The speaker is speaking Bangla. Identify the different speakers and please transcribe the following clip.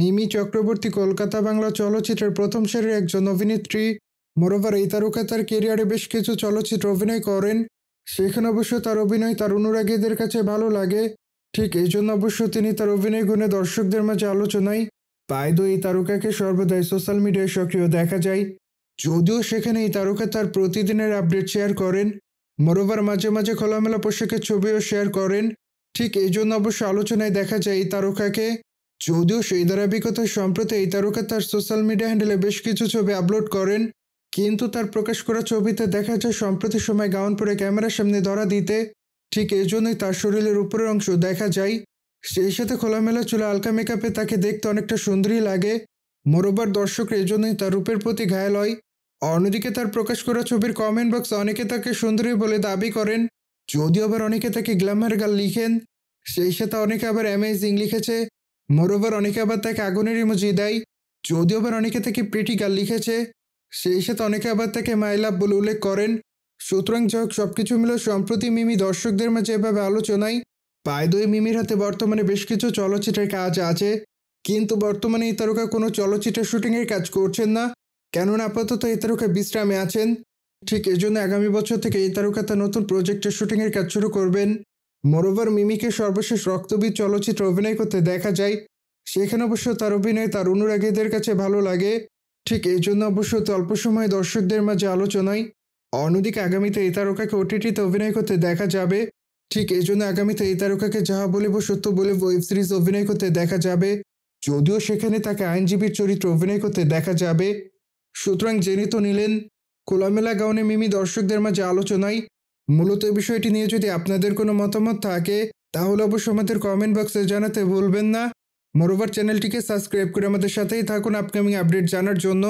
Speaker 1: মিমি চক্রবর্তী কলকাতা বাংলা চলচ্চিত্রের প্রথম সারির একজন অভিনেত্রী মোরোভার এই তারকা তার কেরিয়ারে বেশ কিছু চলচ্চিত্র অভিনয় করেন সেখানে অবশ্য তার অভিনয় তার অনুরাগীদের কাছে ভালো লাগে ঠিক এই জন্য অবশ্য তিনি তার অভিনয় গুণে দর্শকদের মাঝে আলোচনায় বায়দো এই তারকাকে সর্বদাই সোশ্যাল মিডিয়ায় সক্রিয় দেখা যায় যদিও সেখানে এই তারকা তার প্রতিদিনের আপডেট শেয়ার করেন মোরোভার মাঝে মাঝে খোলামেলা পোশাকের ছবিও শেয়ার করেন ঠিক এই জন্য অবশ্য আলোচনায় দেখা যায় এই তারকাকে যদিও সেই ধারাবাহিকতায় সম্প্রতি এই তারকা তার সোশ্যাল মিডিয়া হ্যান্ডেলে বেশ কিছু ছবি আপলোড করেন কিন্তু তার প্রকাশ করা ছবিতে দেখা যায় সম্প্রতি সময় গাউন পরে ক্যামেরার সামনে ধরা দিতে ঠিক এই জন্যই তার শরীরের উপরের অংশ দেখা যায় সেই সাথে খোলামেলা চুলে আলকা মেকআপে তাকে দেখতে অনেকটা সুন্দরী লাগে দর্শকের এই জন্যই তার রূপের প্রতি ঘায়াল হয় অন্যদিকে তার প্রকাশ করা ছবির কমেন্ট বক্সে অনেকে তাকে সুন্দরী বলে দাবি করেন যদিও আবার অনেকে তাকে গ্ল্যামার গাল লিখেন সেই সাথে অনেকে আবার অ্যামেজিং লিখেছে মোরোভার অনেকে আবার তাকে আগুনের ইমোজি দেয় যদিও আবার অনেকে তাকে প্রিটি গাল লিখেছে সেই সাথে অনেকে আবার তাকে মাইলাভ বলে উল্লেখ করেন সুতরাং যাই হোক সব কিছু মিলে সম্প্রতি মিমি দর্শকদের মাঝে এভাবে আলোচনায় পায়দই মিমির হাতে বর্তমানে বেশ কিছু চলচ্চিত্রের কাজ আছে কিন্তু বর্তমানে এই তারকা কোনো চলচ্চিত্রের শুটিংয়ের কাজ করছেন না কেননা আপাতত এই তারকা বিশ্রামে আছেন ঠিক এজন্য আগামী বছর থেকে এই তারকা তার নতুন প্রজেক্টের শুটিংয়ের কাজ শুরু করবেন মরোভার মিমিকে সর্বশেষ রক্তবীজ চলচ্চিত্র অভিনয় করতে দেখা যায় সেখানে অবশ্য তার অভিনয় তার অনুরাগীদের কাছে ভালো লাগে ঠিক এই জন্য অবশ্য অল্প সময়ে দর্শকদের মাঝে আলোচনায় অন্যদিকে আগামীতে এই তারকাকে ওটিটিতে অভিনয় করতে দেখা যাবে ঠিক এই জন্য আগামীতে এই তারকাকে যাহা বলিব সত্য বলে ওয়েব সিরিজ অভিনয় করতে দেখা যাবে যদিও সেখানে তাকে আইনজীবীর চরিত্র অভিনয় করতে দেখা যাবে সুতরাং জেনে তো নিলেন খোলামেলা গাউনে মিমি দর্শকদের মাঝে আলোচনায় মূলত এই বিষয়টি নিয়ে যদি আপনাদের কোনো মতামত থাকে তাহলে অবশ্যই আমাদের কমেন্ট বক্সে জানাতে ভুলবেন না মোরোভার চ্যানেলটিকে সাবস্ক্রাইব করে আমাদের সাথেই থাকুন আপকামিং আপডেট জানার জন্য